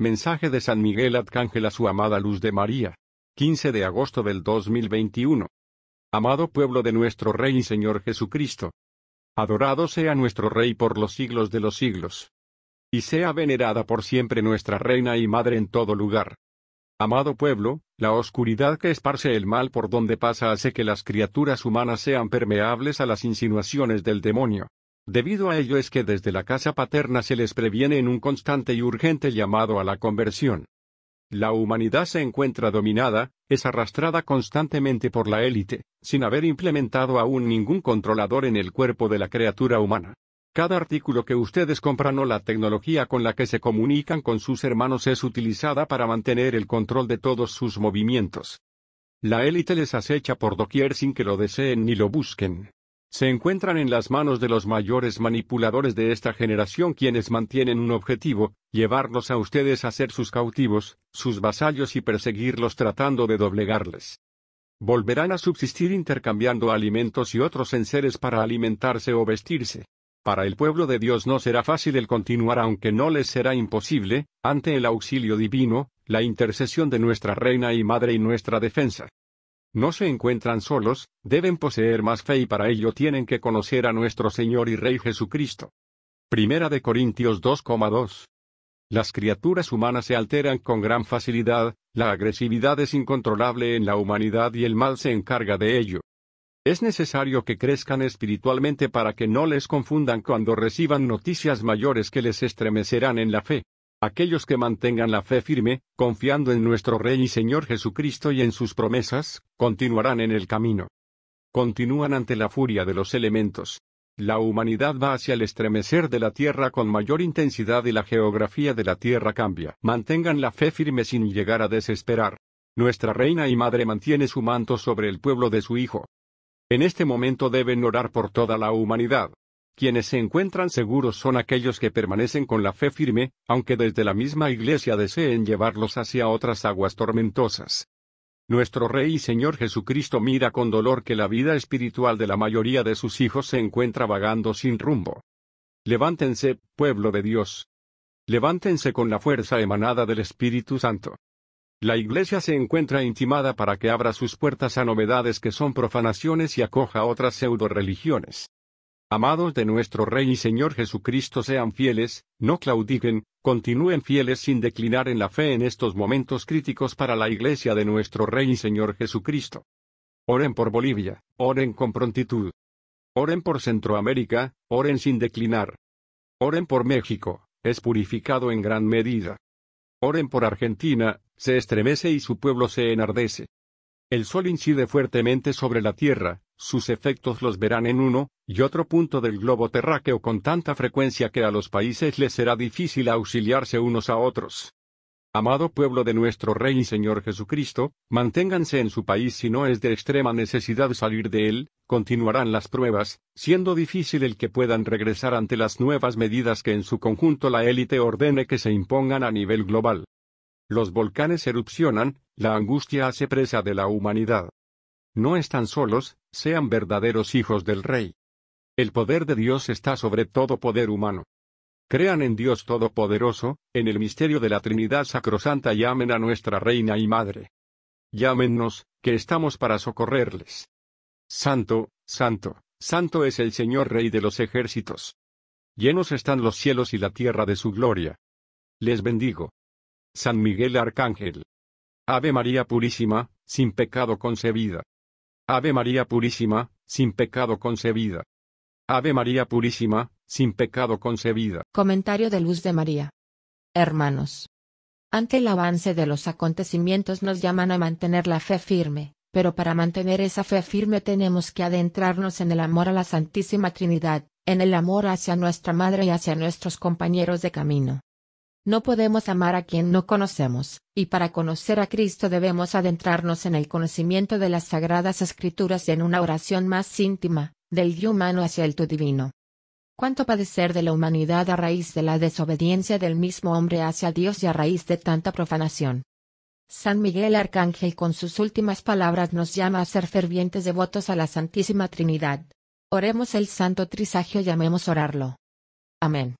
Mensaje de San Miguel Arcángel a su amada Luz de María. 15 de agosto del 2021. Amado pueblo de nuestro Rey y Señor Jesucristo. Adorado sea nuestro Rey por los siglos de los siglos. Y sea venerada por siempre nuestra Reina y Madre en todo lugar. Amado pueblo, la oscuridad que esparce el mal por donde pasa hace que las criaturas humanas sean permeables a las insinuaciones del demonio. Debido a ello es que desde la casa paterna se les previene en un constante y urgente llamado a la conversión. La humanidad se encuentra dominada, es arrastrada constantemente por la élite, sin haber implementado aún ningún controlador en el cuerpo de la criatura humana. Cada artículo que ustedes compran o la tecnología con la que se comunican con sus hermanos es utilizada para mantener el control de todos sus movimientos. La élite les acecha por doquier sin que lo deseen ni lo busquen se encuentran en las manos de los mayores manipuladores de esta generación quienes mantienen un objetivo, llevarlos a ustedes a ser sus cautivos, sus vasallos y perseguirlos tratando de doblegarles. Volverán a subsistir intercambiando alimentos y otros enseres para alimentarse o vestirse. Para el pueblo de Dios no será fácil el continuar aunque no les será imposible, ante el auxilio divino, la intercesión de nuestra Reina y Madre y nuestra defensa no se encuentran solos, deben poseer más fe y para ello tienen que conocer a nuestro Señor y Rey Jesucristo. Primera de Corintios 2,2. Las criaturas humanas se alteran con gran facilidad, la agresividad es incontrolable en la humanidad y el mal se encarga de ello. Es necesario que crezcan espiritualmente para que no les confundan cuando reciban noticias mayores que les estremecerán en la fe aquellos que mantengan la fe firme, confiando en nuestro Rey y Señor Jesucristo y en sus promesas, continuarán en el camino. Continúan ante la furia de los elementos. La humanidad va hacia el estremecer de la Tierra con mayor intensidad y la geografía de la Tierra cambia. Mantengan la fe firme sin llegar a desesperar. Nuestra Reina y Madre mantiene su manto sobre el pueblo de su Hijo. En este momento deben orar por toda la humanidad. Quienes se encuentran seguros son aquellos que permanecen con la fe firme, aunque desde la misma iglesia deseen llevarlos hacia otras aguas tormentosas. Nuestro Rey y Señor Jesucristo mira con dolor que la vida espiritual de la mayoría de sus hijos se encuentra vagando sin rumbo. Levántense, pueblo de Dios. Levántense con la fuerza emanada del Espíritu Santo. La iglesia se encuentra intimada para que abra sus puertas a novedades que son profanaciones y acoja otras pseudo religiones. Amados de nuestro Rey y Señor Jesucristo, sean fieles, no claudiquen, continúen fieles sin declinar en la fe en estos momentos críticos para la Iglesia de nuestro Rey y Señor Jesucristo. Oren por Bolivia, oren con prontitud. Oren por Centroamérica, oren sin declinar. Oren por México, es purificado en gran medida. Oren por Argentina, se estremece y su pueblo se enardece. El sol incide fuertemente sobre la tierra, sus efectos los verán en uno, y otro punto del globo terráqueo con tanta frecuencia que a los países les será difícil auxiliarse unos a otros. Amado pueblo de nuestro Rey y Señor Jesucristo, manténganse en su país si no es de extrema necesidad salir de él, continuarán las pruebas, siendo difícil el que puedan regresar ante las nuevas medidas que en su conjunto la élite ordene que se impongan a nivel global. Los volcanes erupcionan, la angustia hace presa de la humanidad. No están solos, sean verdaderos hijos del Rey. El poder de Dios está sobre todo poder humano. Crean en Dios Todopoderoso, en el misterio de la Trinidad Sacrosanta y amen a nuestra Reina y Madre. Llámennos, que estamos para socorrerles. Santo, santo, santo es el Señor Rey de los ejércitos. Llenos están los cielos y la tierra de su gloria. Les bendigo. San Miguel Arcángel. Ave María Purísima, sin pecado concebida. Ave María Purísima, sin pecado concebida. Ave María Purísima, sin pecado concebida. Comentario de Luz de María. Hermanos. Ante el avance de los acontecimientos nos llaman a mantener la fe firme, pero para mantener esa fe firme tenemos que adentrarnos en el amor a la Santísima Trinidad, en el amor hacia nuestra Madre y hacia nuestros compañeros de camino. No podemos amar a quien no conocemos, y para conocer a Cristo debemos adentrarnos en el conocimiento de las Sagradas Escrituras y en una oración más íntima, del yo humano hacia el tú divino. Cuánto padecer de la humanidad a raíz de la desobediencia del mismo hombre hacia Dios y a raíz de tanta profanación. San Miguel Arcángel con sus últimas palabras nos llama a ser fervientes devotos a la Santísima Trinidad. Oremos el Santo Trisagio y amemos orarlo. Amén.